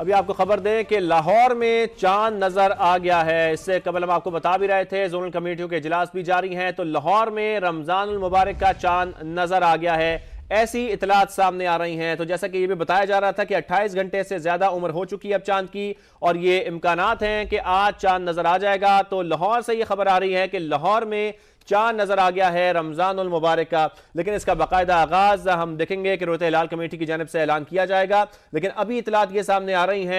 अभी आपको खबर दें कि लाहौर में चांद नजर आ गया है इससे कबल हम आपको बता भी रहे थे जोनल कमेटियों के इजलास भी जारी हैं तो लाहौर में रमजान मुबारक का चांद नजर आ गया है ऐसी इतलात सामने आ रही हैं तो जैसा कि यह भी बताया जा रहा था कि 28 घंटे से ज्यादा उम्र हो चुकी है अब चांद की और ये इम्कान हैं कि आज चांद नजर आ जाएगा तो लाहौर से यह खबर आ रही है कि लाहौर में चांद नजर आ गया है रमजान उल मुबारक का लेकिन इसका बाकायदा आगाज हम देखेंगे कि रोते हिलाल कमेटी की जानब से ऐलान किया जाएगा लेकिन अभी इतलात ये सामने आ रही है